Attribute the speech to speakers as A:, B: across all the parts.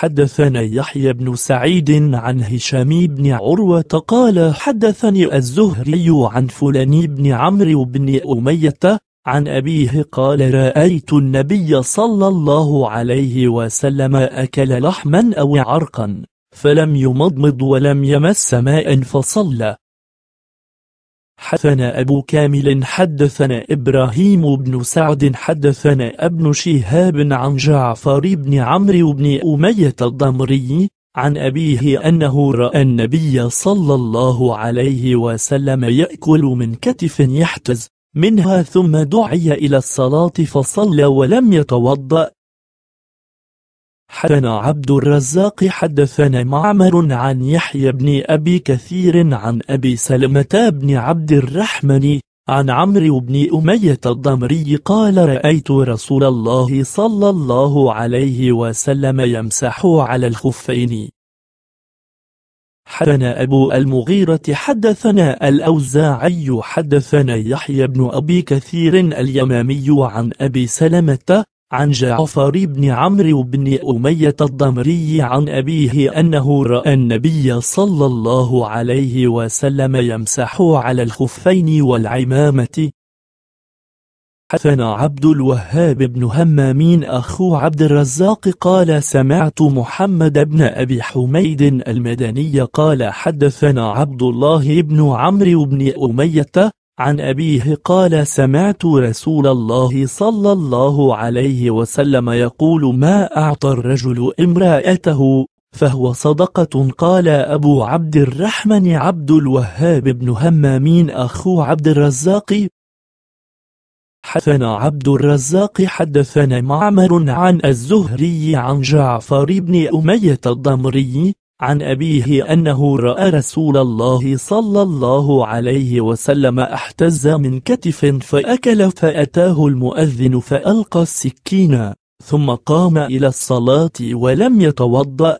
A: حدثنا يحيى بن سعيد عن هشام بن عروة قال حدثني الزهري عن فلان بن عمرو بن أمية عن أبيه قال رأيت النبي صلى الله عليه وسلم أكل لحما أو عرقا فلم يمضمض ولم يمس ماء فصلى حدثنا أبو كامل حدثنا إبراهيم بن سعد حدثنا ابن شهاب عن جعفر بن عمرو بن أمية الضمري عن أبيه أنه رأى النبي صلى الله عليه وسلم يأكل من كتف يحتز منها ثم دعي إلى الصلاة فصلى ولم يتوضأ حدثنا عبد الرزاق حدثنا معمر عن يحيى بن أبي كثير عن أبي سلمة بن عبد الرحمن عن عمرو بن أمية الضمري قال رأيت رسول الله صلى الله عليه وسلم يمسح على الخفين حدثنا أبو المغيرة حدثنا الأوزاعي حدثنا يحيى بن أبي كثير اليمامي عن أبي سلمة عن جعفر بن عمرو بن أمية الضمري عن أبيه أنه رأى النبي صلى الله عليه وسلم يمسح على الخفين والعمامة حدثنا عبد الوهاب بن همامين أخو عبد الرزاق قال سمعت محمد بن أبي حميد المدني قال حدثنا عبد الله بن عمرو بن أمية عن أبيه قال سمعت رسول الله صلى الله عليه وسلم يقول ما أعطى الرجل امرأته فهو صدقة قال أبو عبد الرحمن عبد الوهاب بن همامين أخو عبد الرزاق حدثنا عبد الرزاق حدثنا معمر عن الزهري عن جعفر بن أمية الضمري عن أبيه أنه رأى رسول الله صلى الله عليه وسلم احتز من كتف فأكل فأتاه المؤذن فألقى السكين ثم قام إلى الصلاة ولم يتوضأ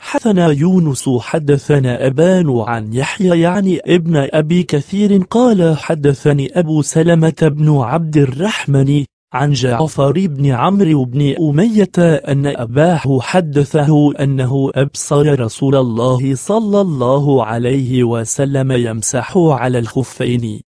A: حثنا يونس حدثنا أبان عن يحيى يعني ابن أبي كثير قال حدثني أبو سلمة بن عبد الرحمن عن جعفر بن عمرو بن أمية أن أباه حدثه أنه أبصر رسول الله صلى الله عليه وسلم يمسح على الخفين